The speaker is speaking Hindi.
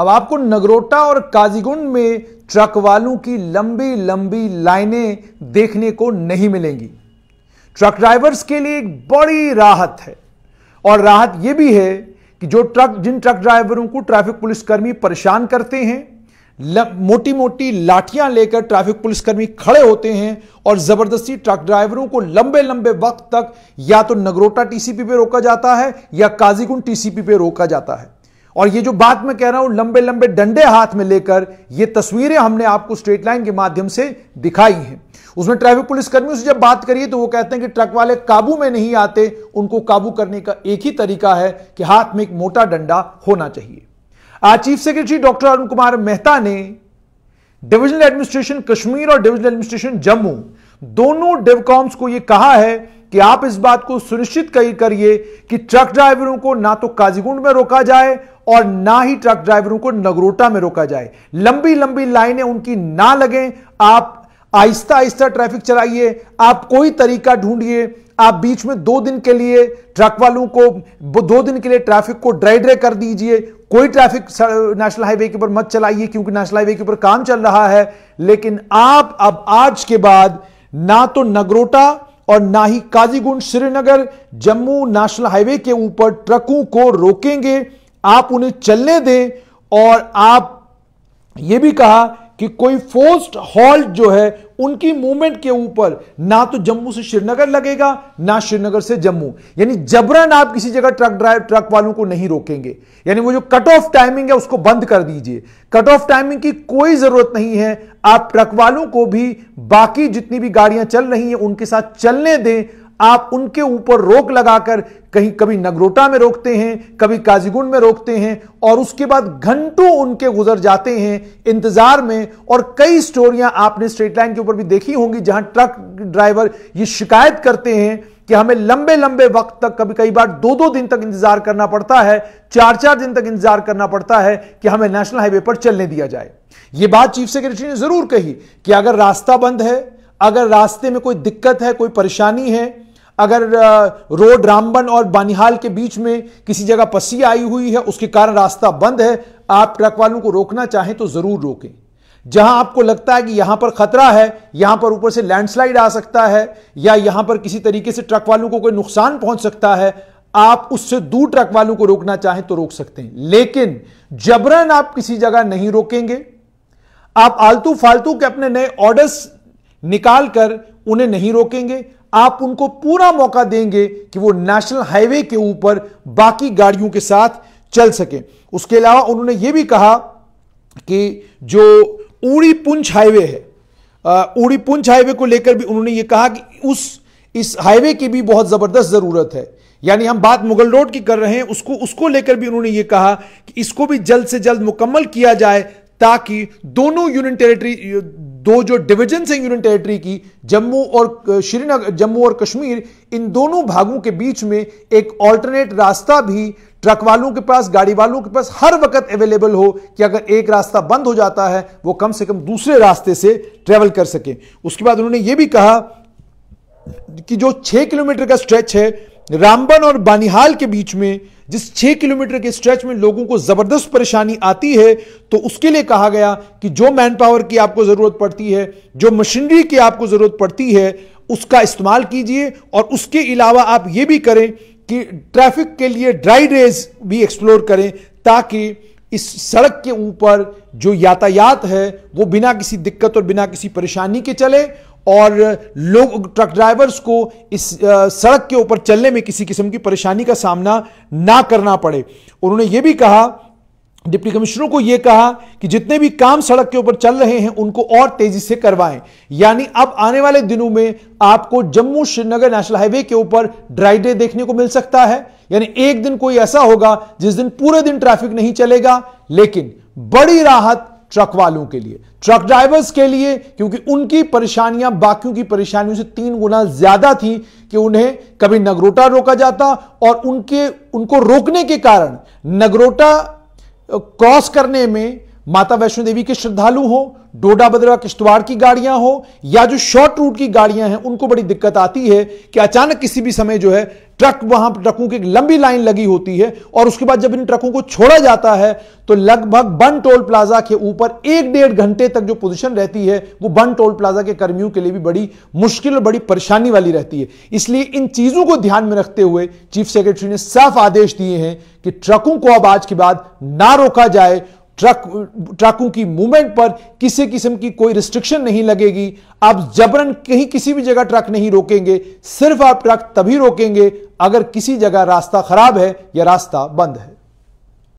अब आपको नगरोटा और काजीगुंड में ट्रक वालों की लंबी लंबी लाइनें देखने को नहीं मिलेंगी ट्रक ड्राइवर्स के लिए एक बड़ी राहत है और राहत यह भी है कि जो ट्रक जिन ट्रक ड्राइवरों को ट्रैफिक पुलिसकर्मी परेशान करते हैं मोटी मोटी लाठियां लेकर ट्रैफिक पुलिसकर्मी खड़े होते हैं और जबरदस्ती ट्रक ड्राइवरों को लंबे लंबे वक्त तक या तो नगरोटा टीसीपी पे रोका जाता है या काजीगुंड टीसीपी पे रोका जाता है और ये जो बात मैं कह रहा हूं लंबे लंबे डंडे हाथ में लेकर ये तस्वीरें हमने आपको स्ट्रेट लाइन के माध्यम से दिखाई हैं उसमें ट्रैफिक पुलिस कर्मियों से जब बात करिए तो वो कहते हैं कि ट्रक वाले काबू में नहीं आते उनको काबू करने का एक ही तरीका है कि हाथ में एक मोटा डंडा होना चाहिए आज chief secretary doctor Arun Kumar Mehta ने डिविजनल एडमिनिस्ट्रेशन कश्मीर और डिविजनल एडमिनिस्ट्रेशन जम्मू दोनों डिवकॉम्स को यह कहा है कि आप इस बात को सुनिश्चित करिए कि ट्रक ड्राइवरों को ना तो काजीगुंड में रोका जाए और ना ही ट्रक ड्राइवरों को नगरोटा में रोका जाए लंबी लंबी लाइनें उनकी ना लगे आप आहिस्ता आहिस्ता ट्रैफिक चलाइए आप कोई तरीका ढूंढिए आप बीच में दो दिन के लिए ट्रक वालों को दो दिन के लिए ट्रैफिक को ड्राई ड्राई कर दीजिए कोई ट्रैफिक नेशनल हाईवे के ऊपर मत चलाइए क्योंकि नेशनल हाईवे के ऊपर काम चल रहा है लेकिन आप अब आज के बाद ना तो नगरोटा और ना ही काजीगुंड श्रीनगर जम्मू नेशनल हाईवे के ऊपर ट्रकों को रोकेंगे आप उन्हें चलने दें और आप यह भी कहा कि कोई फोर्स्ड हॉल्ट जो है उनकी मूवमेंट के ऊपर ना तो जम्मू से श्रीनगर लगेगा ना श्रीनगर से जम्मू यानी जबरन आप किसी जगह ट्रक ड्राइव ट्रक वालों को नहीं रोकेंगे यानी वो जो कट ऑफ टाइमिंग है उसको बंद कर दीजिए कट ऑफ टाइमिंग की कोई जरूरत नहीं है आप ट्रक वालों को भी बाकी जितनी भी गाड़ियां चल रही हैं उनके साथ चलने दें आप उनके ऊपर रोक लगाकर कहीं कभी नगरोटा में रोकते हैं कभी काजीगुंड में रोकते हैं और उसके बाद घंटों उनके गुजर जाते हैं इंतजार में और कई स्टोरियां आपने स्ट्रेट लाइन के ऊपर भी देखी होंगी जहां ट्रक ड्राइवर ये शिकायत करते हैं कि हमें लंबे लंबे वक्त तक कभी कई बार दो दो दिन तक इंतजार करना पड़ता है चार चार दिन तक इंतजार करना पड़ता है कि हमें नेशनल हाईवे पर चलने दिया जाए यह बात चीफ सेक्रेटरी ने जरूर कही कि अगर रास्ता बंद है अगर रास्ते में कोई दिक्कत है कोई परेशानी है अगर रोड रामबन और बनिहाल के बीच में किसी जगह पसी आई हुई है उसके कारण रास्ता बंद है आप ट्रक वालों को रोकना चाहें तो ज़रूर रोकें जहां आपको लगता है कि यहां पर खतरा है यहां पर ऊपर से लैंडस्लाइड आ सकता है या यहां पर किसी तरीके से ट्रक वालों को कोई नुकसान पहुंच सकता है आप उससे दूर ट्रक वालों को रोकना चाहें तो रोक सकते हैं लेकिन जबरन आप किसी जगह नहीं रोकेंगे आप आलतू फालतू के अपने नए ऑर्डर्स निकालकर उन्हें नहीं रोकेंगे आप उनको पूरा मौका देंगे कि वो नेशनल हाईवे के ऊपर बाकी गाड़ियों के साथ चल सके उसके अलावा उन्होंने ये भी कहा कि जो उड़ी पुंछ हाईवे है उड़ी पुंछ हाईवे को लेकर भी उन्होंने ये कहा कि उस इस हाईवे की भी बहुत ज़बरदस्त ज़रूरत है यानी हम बात मुगल रोड की कर रहे हैं उसको उसको लेकर भी उन्होंने ये कहा कि इसको भी जल्द से जल्द मुकम्मल किया जाए ताकि दोनों यूनियन टेरिटरी दो जो डिविजन्स हैं यूनियन टेरिटरी की जम्मू और श्रीनगर जम्मू और कश्मीर इन दोनों भागों के बीच में एक ऑल्टरनेट रास्ता भी ट्रक वालों के पास गाड़ी वालों के पास हर वक्त अवेलेबल हो कि अगर एक रास्ता बंद हो जाता है वो कम से कम दूसरे रास्ते से ट्रेवल कर सके उसके बाद उन्होंने ये भी कहा कि जो छह किलोमीटर का स्ट्रेच है रामबन और बानिहाल के बीच में जिस छह किलोमीटर के स्ट्रेच में लोगों को जबरदस्त परेशानी आती है तो उसके लिए कहा गया कि जो मैन पावर की आपको जरूरत पड़ती है जो मशीनरी की आपको जरूरत पड़ती है उसका इस्तेमाल कीजिए और उसके अलावा आप ये भी करें कि ट्रैफिक के लिए ड्राई रेज भी एक्सप्लोर करें ताकि इस सड़क के ऊपर जो यातायात है वो बिना किसी दिक्कत और बिना किसी परेशानी के चले और लोग ट्रक ड्राइवर्स को इस आ, सड़क के ऊपर चलने में किसी किस्म की परेशानी का सामना ना करना पड़े उन्होंने ये भी कहा डिप्टी कमिश्नरों को यह कहा कि जितने भी काम सड़क के ऊपर चल रहे हैं उनको और तेजी से करवाएं यानी अब आने वाले दिनों में आपको जम्मू श्रीनगर नेशनल हाईवे के ऊपर ड्राई डे देखने को मिल सकता है यानी एक दिन कोई ऐसा होगा जिस दिन पूरे दिन ट्रैफिक नहीं चलेगा लेकिन बड़ी राहत ट्रक वालों के लिए ट्रक ड्राइवर्स के लिए क्योंकि उनकी परेशानियां बाकियों की परेशानियों से तीन गुना ज्यादा थी कि उन्हें कभी नगरोटा रोका जाता और उनके उनको रोकने के कारण नगरोटा क्रॉस करने में माता वैष्णो देवी के श्रद्धालु हो डोडा बदरा किश्तवाड़ की गाड़ियां हो या जो शॉर्ट रूट की गाड़ियां हैं उनको बड़ी दिक्कत आती है कि अचानक किसी भी समय जो है ट्रक वहां ट्रकों की लंबी लाइन लगी होती है और उसके बाद जब इन ट्रकों को छोड़ा जाता है तो लगभग बन टोल प्लाजा के ऊपर एक डेढ़ घंटे तक जो पोजीशन रहती है वो बन टोल प्लाजा के कर्मियों के लिए भी बड़ी मुश्किल और बड़ी परेशानी वाली रहती है इसलिए इन चीजों को ध्यान में रखते हुए चीफ सेक्रेटरी ने साफ आदेश दिए हैं कि ट्रकों को अब आज के बाद ना रोका जाए ट्रक ट्रकों की मूवमेंट पर किसी किस्म की कोई रिस्ट्रिक्शन नहीं लगेगी आप जबरन कहीं किसी भी जगह ट्रक नहीं रोकेंगे सिर्फ आप ट्रक तभी रोकेंगे अगर किसी जगह रास्ता खराब है या रास्ता बंद है